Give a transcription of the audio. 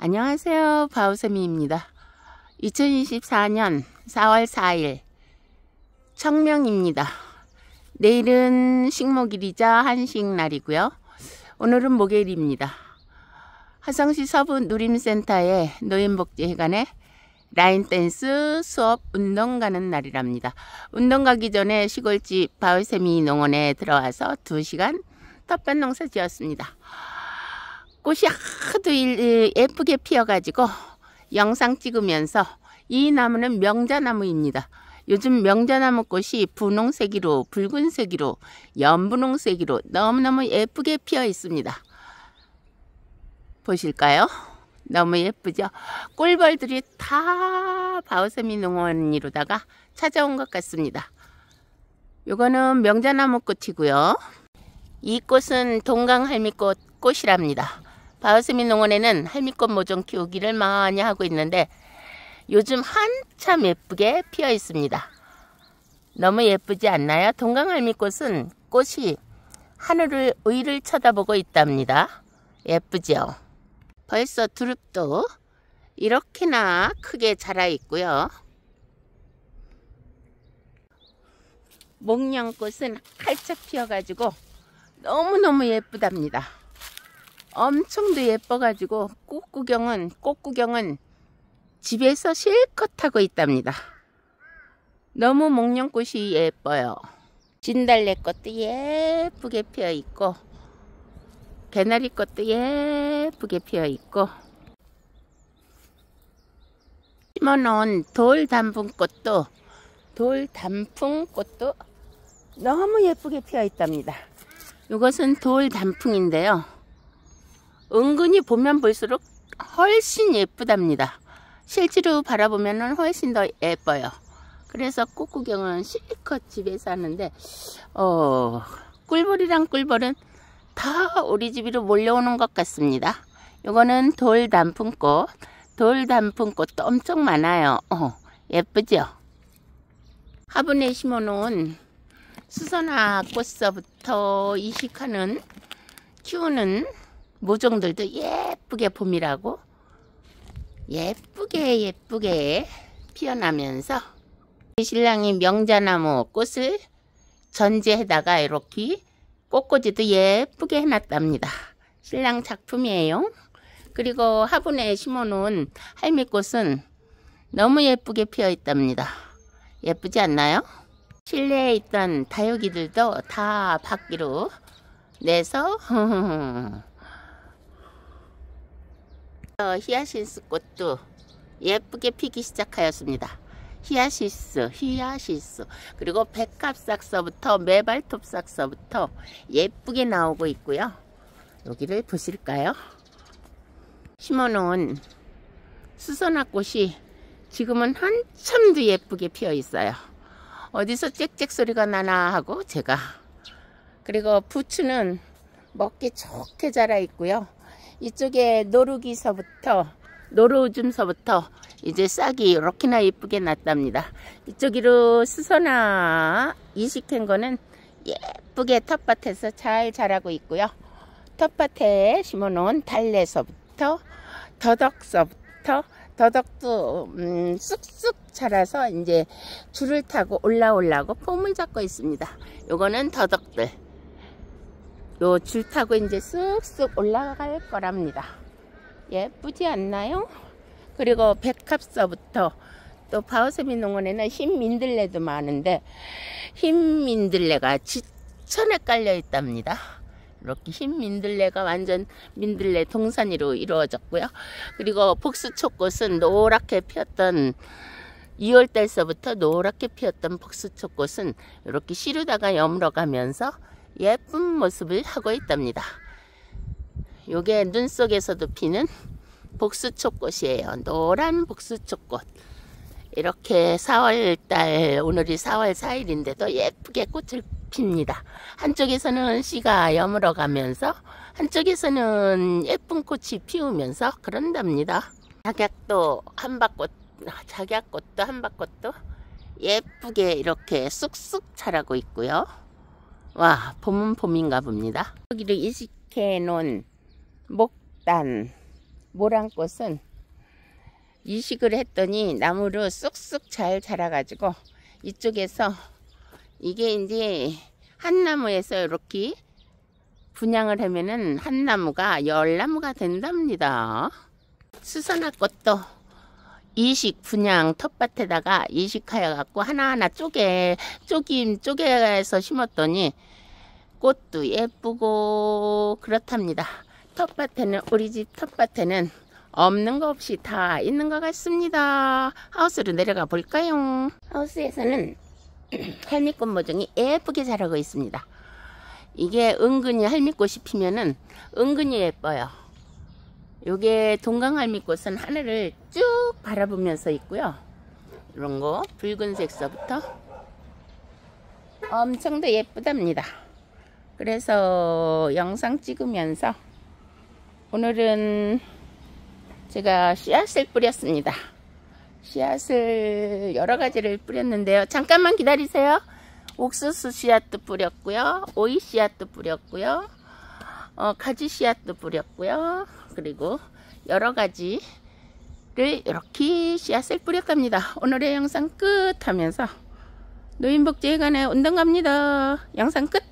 안녕하세요 바우세미입니다 2024년 4월 4일 청명입니다 내일은 식목일이자 한식 날이고요 오늘은 목요일입니다 화성시 서부 누림센터의 노인복지회관에 라인댄스 수업 운동 가는 날이랍니다 운동 가기 전에 시골집 바울세미 농원에 들어와서 2시간 텃밭 농사 지었습니다 꽃이 하도 예쁘게 피어가지고 영상 찍으면서 이 나무는 명자나무입니다. 요즘 명자나무 꽃이 분홍색으로 붉은색으로 연분홍색으로 너무너무 예쁘게 피어 있습니다. 보실까요? 너무 예쁘죠? 꿀벌들이 다 바오세미 농원이로다가 찾아온 것 같습니다. 요거는 명자나무 꽃이고요. 이 꽃은 동강할미꽃 꽃이랍니다. 바오스민 농원에는 할미꽃 모종 키우기를 많이 하고 있는데 요즘 한참 예쁘게 피어 있습니다. 너무 예쁘지 않나요? 동강할미꽃은 꽃이 하늘을 의를 쳐다보고 있답니다. 예쁘죠? 벌써 두릅도 이렇게나 크게 자라 있고요. 목련꽃은 활짝 피어가지고 너무너무 예쁘답니다. 엄청도 예뻐가지고 꽃구경은 꽃구경은 집에서 실컷 하고 있답니다. 너무 목련꽃이 예뻐요. 진달래꽃도 예쁘게 피어있고 개나리꽃도 예쁘게 피어있고 심어놓은 돌단풍꽃도 돌단풍꽃도 너무 예쁘게 피어있답니다. 이것은 돌단풍인데요. 은근히 보면 볼수록 훨씬 예쁘답니다. 실제로 바라보면 훨씬 더 예뻐요. 그래서 꽃구경은 실컷 집에서 하는데 어, 꿀벌이랑 꿀벌은 다 우리 집으로 몰려오는 것 같습니다. 이거는 돌 단풍꽃. 돌 단풍꽃도 엄청 많아요. 어, 예쁘죠? 화분에 심어놓은 수선화 꽃서부터 이식하는 키우는 모종들도 예쁘게 봄이라고 예쁘게 예쁘게 피어나면서 신랑이 명자나무 꽃을 전지에다가 이렇게 꽃꽂이도 예쁘게 해놨답니다. 신랑 작품이에요. 그리고 화분에 심어놓은 할미꽃은 너무 예쁘게 피어있답니다. 예쁘지 않나요? 실내에 있던 다육이들도 다 밖으로 내서 어, 히아시스 꽃도 예쁘게 피기 시작하였습니다. 히아시스, 히아시스 그리고 백합삭서부터 메발톱삭서부터 예쁘게 나오고 있고요. 여기를 보실까요? 심어놓은 수선화꽃이 지금은 한참 도 예쁘게 피어 있어요. 어디서 짹짹 소리가 나나 하고 제가 그리고 부추는 먹기 좋게 자라 있고요. 이쪽에 노루기서부터 노루우줌서부터 이제 싹이 이렇게나 예쁘게 났답니다. 이쪽으로 수선화 이식한 거는 예쁘게 텃밭에서 잘 자라고 있고요. 텃밭에 심어놓은 달래서부터 더덕서부터 더덕도 음, 쑥쑥 자라서 이제 줄을 타고 올라오려고 폼을 잡고 있습니다. 요거는 더덕들. 요줄 타고 이제 쓱쓱 올라갈 거랍니다. 예쁘지 않나요? 그리고 백합서부터 또 바오세미 농원에는 흰 민들레도 많은데 흰 민들레가 지천에 깔려 있답니다. 이렇게 흰 민들레가 완전 민들레 동산이로 이루어졌고요. 그리고 복수초꽃은 노랗게 피었던 2월달서부터 노랗게 피었던 복수초꽃은 이렇게 시루다가 여물어가면서 예쁜 모습을 하고 있답니다. 요게 눈 속에서도 피는 복수초꽃이에요. 노란 복수초꽃. 이렇게 4월달 오늘이 4월 4일인데도 예쁘게 꽃을 핍니다. 한쪽에서는 씨가 여물어 가면서 한쪽에서는 예쁜 꽃이 피우면서 그런답니다. 작약도 한바꽃자약꽃도한바꽃도 예쁘게 이렇게 쑥쑥 자라고 있고요. 와 봄은 봄인가 봅니다 여기를 이식해 놓은 목단 모란꽃은 이식을 했더니 나무로 쑥쑥 잘 자라가지고 이쪽에서 이게 이제 한 나무에서 이렇게 분양을 하면은 한 나무가 열 나무가 된답니다. 수선화 꽃도 이식 분양 텃밭에다가 이식하여 갖고 하나하나 쪼개 쪼김 쪼개서 심었더니 꽃도 예쁘고 그렇답니다. 텃밭에는 우리 집 텃밭에는 없는 거 없이 다 있는 것 같습니다. 하우스로 내려가 볼까요? 하우스에서는 할미꽃 모종이 예쁘게 자라고 있습니다. 이게 은근히 할미꽃이 피면은 은근히 예뻐요. 요게 동강할미꽃은 하늘을 쭉 바라보면서 있고요. 이런 거 붉은색서부터 엄청 더 예쁘답니다. 그래서 영상 찍으면서 오늘은 제가 씨앗을 뿌렸습니다. 씨앗을 여러 가지를 뿌렸는데요. 잠깐만 기다리세요. 옥수수 씨앗도 뿌렸고요. 오이 씨앗도 뿌렸고요. 어, 가지 씨앗도 뿌렸고요. 그리고 여러 가지를 이렇게 씨앗을 뿌려갑니다. 오늘의 영상 끝 하면서 노인복지회관에 운동 갑니다. 영상 끝!